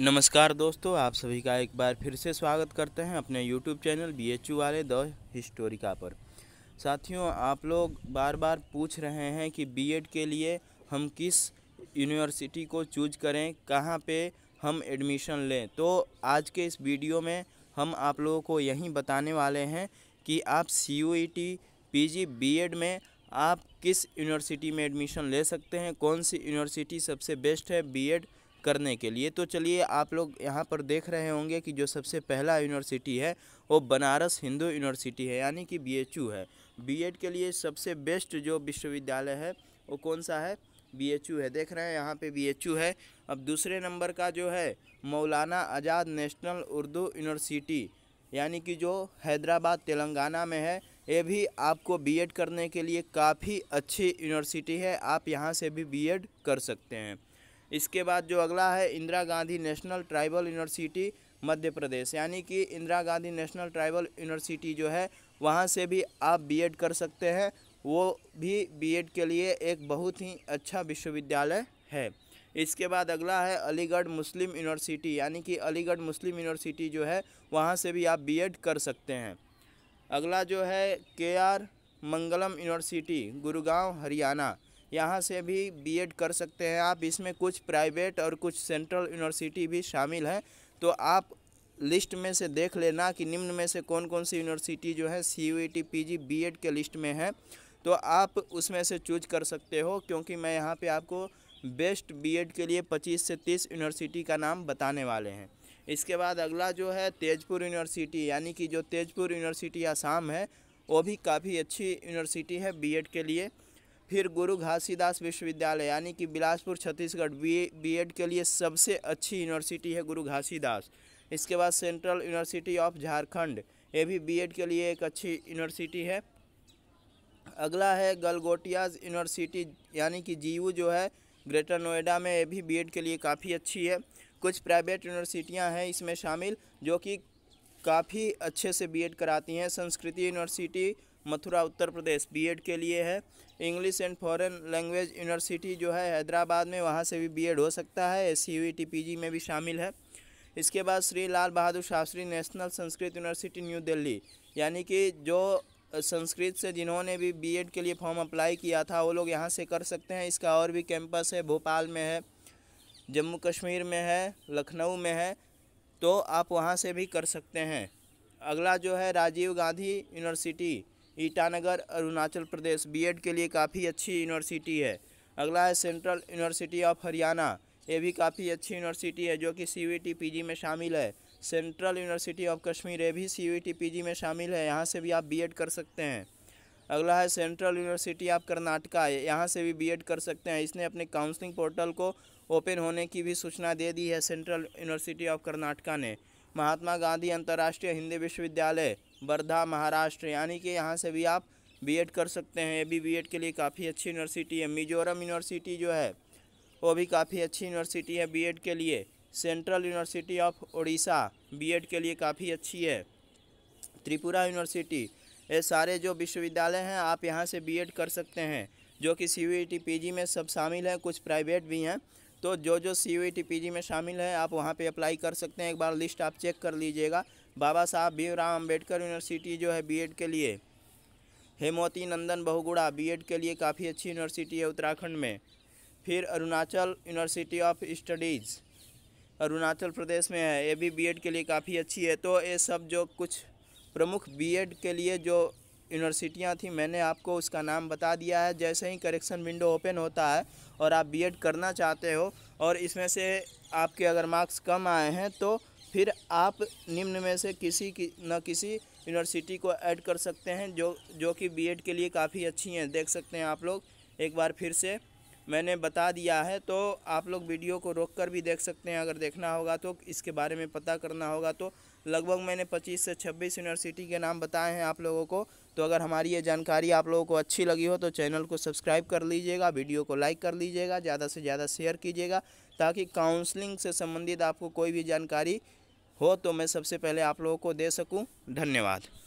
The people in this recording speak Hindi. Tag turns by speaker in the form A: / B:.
A: नमस्कार दोस्तों आप सभी का एक बार फिर से स्वागत करते हैं अपने YouTube channel B H U वाले द हिस्टोरिका पर साथियों आप लोग बार बार पूछ रहे हैं कि बीएड के लिए हम किस यूनिवर्सिटी को चूज करें कहाँ पे हम एडमिशन लें तो आज के इस वीडियो में हम आप लोगों को यही बताने वाले हैं कि आप C U E T P G B Ed में आप किस यूनिवर्सिटी में एडमिशन ले सकते हैं कौन सी यूनिवर्सिटी सबसे बेस्ट है बी एड करने के लिए तो चलिए आप लोग यहाँ पर देख रहे होंगे कि जो सबसे पहला यूनिवर्सिटी है वो बनारस हिंदू यूनिवर्सिटी है यानी कि बी है बी के लिए सबसे बेस्ट जो विश्वविद्यालय है वो कौन सा है बी है देख रहे हैं यहाँ पे बी है अब दूसरे नंबर का जो है मौलाना आज़ाद नेशनल उर्दू यूनिवर्सिटी यानी कि जो हैदराबाद तेलंगाना में है ये भी आपको बी करने के लिए काफ़ी अच्छी यूनिवर्सिटी है आप यहाँ से भी बी कर सकते हैं इसके बाद जो अगला है Indira Gandhi National Tribal University Madhya Pradesh यानी कि Indira Gandhi National Tribal University जो है वहाँ से भी आप बीएड कर सकते हैं वो भी बीएड के लिए एक बहुत ही अच्छा विश्वविद्यालय है इसके बाद अगला है अलीगढ़ मुस्लिम यूनिवर्सिटी यानी कि अलीगढ़ मुस्लिम यूनिवर्सिटी जो है वहाँ से भी आप बीएड कर सकते हैं अगला जो है K R Mangalam University Gurgaon Haryana यहाँ से भी बीएड कर सकते हैं आप इसमें कुछ प्राइवेट और कुछ सेंट्रल यूनिवर्सिटी भी शामिल हैं तो आप लिस्ट में से देख लेना कि निम्न में से कौन कौन सी यूनिवर्सिटी जो है C U E T P G B Ed के लिस्ट में है तो आप उसमें से चूज कर सकते हो क्योंकि मैं यहाँ पे आपको बेस्ट बीएड के लिए 25 से 30 यूनिवर्सिटी का नाम बताने वाले हैं इसके बाद अगला जो है तेजपुर यूनिवर्सिटी यानी कि जो तेजपुर यूनिवर्सिटी आसाम है वो भी काफ़ी अच्छी यूनिवर्सिटी है बीएड के लिए फिर गुरु घासीदास विश्वविद्यालय यानी कि बिलासपुर छत्तीसगढ़ बी एड के लिए सबसे अच्छी यूनिवर्सिटी है गुरु घासीदास इसके बाद सेंट्रल यूनिवर्सिटी ऑफ झारखंड ये भी बीएड के लिए एक अच्छी यूनिवर्सिटी है अगला है गलगोटियाज यूनिवर्सिटी यानी कि जी जो है ग्रेटर नोएडा में ये भी बी के लिए काफ़ी अच्छी है कुछ प्राइवेट यूनिवर्सिटियाँ हैं इसमें शामिल जो कि काफ़ी अच्छे से बीएड कराती हैं संस्कृति यूनिवर्सिटी मथुरा उत्तर प्रदेश बीएड के लिए है English and Foreign Language University जो है हैदराबाद में वहाँ से भी बीएड हो सकता है एस सी e में भी शामिल है इसके बाद Shri Lal Bahadur Shastri National Sanskrit University New Delhi यानी कि जो संस्कृत से जिन्होंने भी बीएड के लिए फॉर्म अप्लाई किया था वो लोग यहाँ से कर सकते हैं इसका और भी कैंपस है भोपाल में है जम्मू कश्मीर में है लखनऊ में है तो आप वहाँ से भी कर सकते हैं अगला जो है राजीव गांधी यूनिवर्सिटी ईटानगर अरुणाचल प्रदेश बीएड के लिए काफ़ी अच्छी यूनिवर्सिटी है अगला है सेंट्रल यूनिवर्सिटी ऑफ हरियाणा ये भी काफ़ी अच्छी यूनिवर्सिटी है जो कि सी वी पीजी में शामिल है सेंट्रल यूनिवर्सिटी ऑफ कश्मीर ये भी सी वी पीजी में शामिल है यहाँ से भी आप बीएड कर सकते हैं अगला है सेंट्रल यूनिवर्सिटी ऑफ कर्नाटका यहाँ से भी बीएड कर सकते हैं इसने अपने काउंसलिंग पोर्टल को ओपन होने की भी सूचना दे दी है सेंट्रल यूनिवर्सिटी ऑफ कर्नाटका ने महात्मा गांधी अंतर्राष्ट्रीय हिंदी विश्वविद्यालय वर्धा महाराष्ट्र यानी कि यहाँ से भी आप बी कर सकते हैं ये भी बी के लिए काफ़ी अच्छी यूनिवर्सिटी है मिजोरम यूनिवर्सिटी जो है वो भी काफ़ी अच्छी यूनिवर्सिटी है बी के लिए Central University of Orissa B के लिए काफ़ी अच्छी है त्रिपुरा यूनिवर्सिटी ये सारे जो विश्वविद्यालय हैं आप यहाँ से बी कर सकते हैं जो कि सी यू e में सब शामिल हैं कुछ प्राइवेट भी हैं तो जो जो सी यू e में शामिल है आप वहाँ पे अप्लाई कर सकते हैं एक बार लिस्ट आप चेक कर लीजिएगा बाबा साहब भीमराव अम्बेडकर यूनिवर्सिटी जो है बीएड के लिए हेमोती नंदन बहुगुड़ा बीएड के लिए काफ़ी अच्छी यूनिवर्सिटी है उत्तराखंड में फिर Arunachal University of Studies Arunachal Pradesh में है ये भी बीएड के लिए काफ़ी अच्छी है तो ये सब जो कुछ प्रमुख बीएड के लिए जो यूनिवर्सिटियाँ थी मैंने आपको उसका नाम बता दिया है जैसे ही करेक्शन विंडो ओपन होता है और आप बी करना चाहते हो और इसमें से आपके अगर मार्क्स कम आए हैं तो फिर आप निम्न में से किसी की न किसी यूनिवर्सिटी को ऐड कर सकते हैं जो जो कि बीएड के लिए काफ़ी अच्छी हैं देख सकते हैं आप लोग एक बार फिर से मैंने बता दिया है तो आप लोग वीडियो को रोक कर भी देख सकते हैं अगर देखना होगा तो इसके बारे में पता करना होगा तो लगभग मैंने 25 से 26 यूनिवर्सिटी के नाम बताए हैं आप लोगों को तो अगर हमारी ये जानकारी आप लोगों को अच्छी लगी हो तो चैनल को सब्सक्राइब कर लीजिएगा वीडियो को लाइक कर लीजिएगा ज़्यादा से ज़्यादा शेयर कीजिएगा ताकि काउंसलिंग से संबंधित आपको कोई भी जानकारी हो तो मैं सबसे पहले आप लोगों को दे सकूँ धन्यवाद